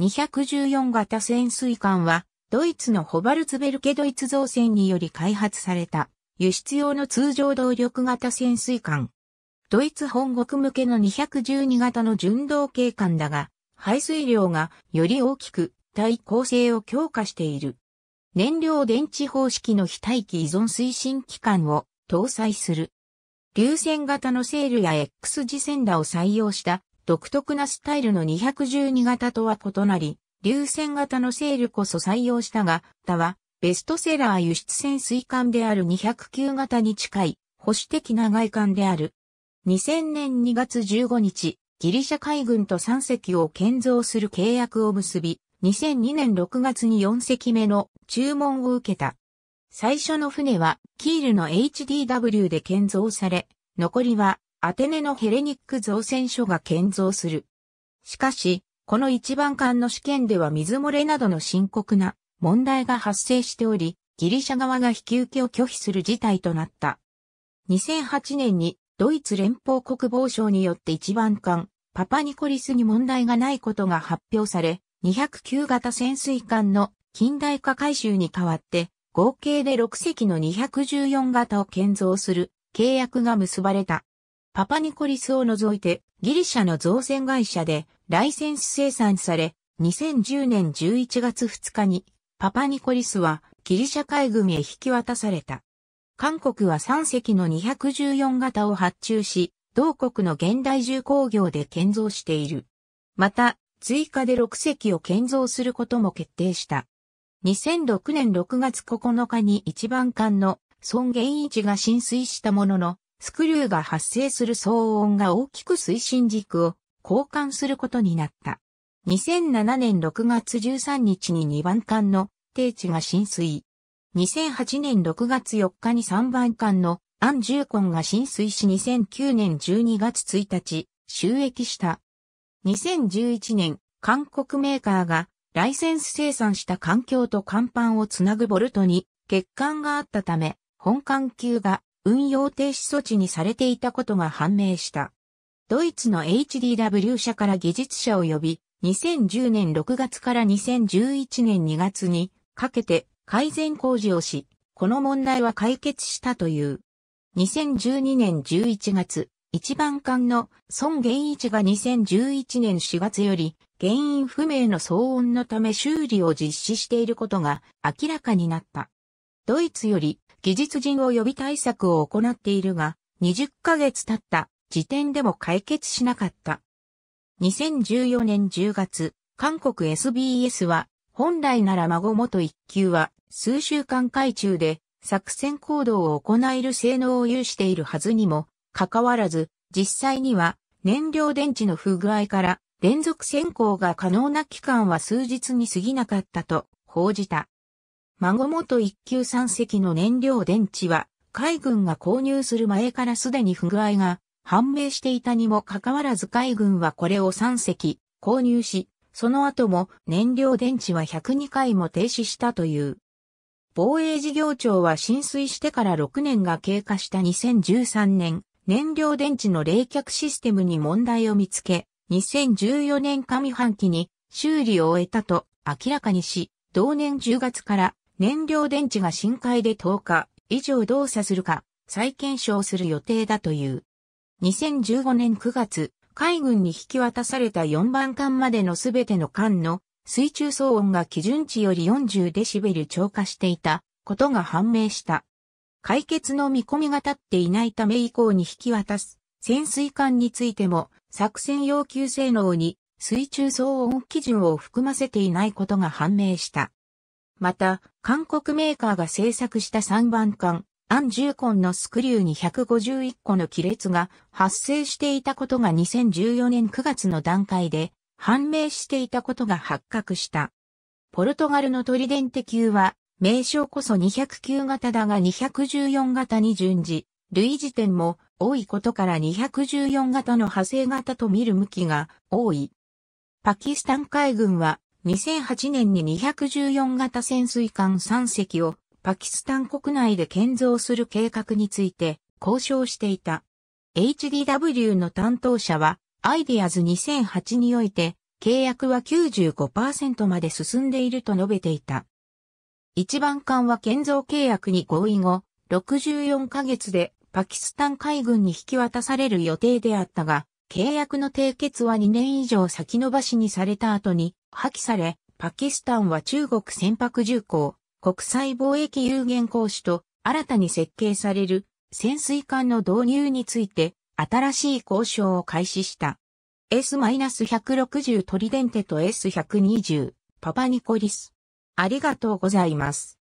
214型潜水艦は、ドイツのホバルツベルケドイツ造船により開発された、輸出用の通常動力型潜水艦。ドイツ本国向けの212型の純動警艦だが、排水量がより大きく、対抗性を強化している。燃料電池方式の非待機依存推進機関を搭載する。流線型のセールや X 次線らを採用した独特なスタイルの212型とは異なり、流線型のセールこそ採用したが、他はベストセラー輸出潜水艦である209型に近い保守的な外観である。2000年2月15日、ギリシャ海軍と3隻を建造する契約を結び、2002年6月に4隻目の注文を受けた。最初の船はキールの HDW で建造され、残りはアテネのヘレニック造船所が建造する。しかし、この一番艦の試験では水漏れなどの深刻な問題が発生しており、ギリシャ側が引き受けを拒否する事態となった。2008年にドイツ連邦国防省によって一番艦、パパニコリスに問題がないことが発表され、209型潜水艦の近代化改修に代わって、合計で6隻の214型を建造する契約が結ばれた。パパニコリスを除いてギリシャの造船会社でライセンス生産され、2010年11月2日にパパニコリスはギリシャ海軍へ引き渡された。韓国は3隻の214型を発注し、同国の現代重工業で建造している。また、追加で6隻を建造することも決定した。2006年6月9日に一番艦の孫元一が浸水したものの、スクリューが発生する騒音が大きく推進軸を交換することになった。2007年6月13日に2番艦の定地が浸水。2008年6月4日に3番艦のアン・ジューコンが浸水し2009年12月1日、収益した。2011年、韓国メーカーがライセンス生産した環境と甲板をつなぐボルトに欠陥があったため、本艦級が運用停止措置にされていたことが判明した。ドイツの HDW 社から技術者を呼び、2010年6月から2011年2月にかけて改善工事をし、この問題は解決したという。2012年11月、一番艦の孫玄一が2011年4月より原因不明の騒音のため修理を実施していることが明らかになった。ドイツより技術人予び対策を行っているが、20ヶ月経った時点でも解決しなかった。2014年10月、韓国 SBS は、本来なら孫元一級は数週間海中で作戦行動を行える性能を有しているはずにも、かかわらず、実際には燃料電池の不具合から連続選考が可能な期間は数日に過ぎなかったと報じた。孫元一級三隻の燃料電池は、海軍が購入する前からすでに不具合が判明していたにもかかわらず海軍はこれを3隻購入し、その後も燃料電池は102回も停止したという。防衛事業庁は浸水してから6年が経過した2013年、燃料電池の冷却システムに問題を見つけ、2014年上半期に修理を終えたと明らかにし、同年10月から燃料電池が深海で10日以上動作するか再検証する予定だという。2015年9月、海軍に引き渡された4番艦までの全ての艦の水中騒音が基準値より40デシベル超過していたことが判明した。解決の見込みが立っていないため以降に引き渡す潜水艦についても作戦要求性能に水中騒音基準を含ませていないことが判明した。また、韓国メーカーが製作した3番艦、アンジューコンのスクリューに151個の亀裂が発生していたことが2014年9月の段階で判明していたことが発覚した。ポルトガルのトリデンテ級は、名称こそ209型だが214型に順次、類似点も多いことから214型の派生型と見る向きが多い。パキスタン海軍は2008年に214型潜水艦3隻をパキスタン国内で建造する計画について交渉していた。HDW の担当者はアイディアズ2008において契約は95%まで進んでいると述べていた。一番艦は建造契約に合意後、64ヶ月でパキスタン海軍に引き渡される予定であったが、契約の締結は2年以上先延ばしにされた後に、破棄され、パキスタンは中国船舶重工、国際貿易有限公使と新たに設計される潜水艦の導入について新しい交渉を開始した。S-160 トリデンテと S-120 パパニコリス。ありがとうございます。